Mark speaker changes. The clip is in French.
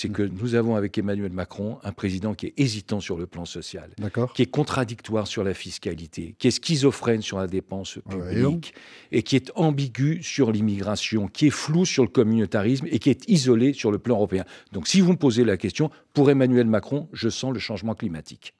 Speaker 1: c'est que nous avons avec Emmanuel Macron un président qui est hésitant sur le plan social, qui est contradictoire sur la fiscalité, qui est schizophrène sur la dépense ah publique et qui est ambigu sur l'immigration, qui est flou sur le communautarisme et qui est isolé sur le plan européen. Donc si vous me posez la question, pour Emmanuel Macron, je sens le changement climatique.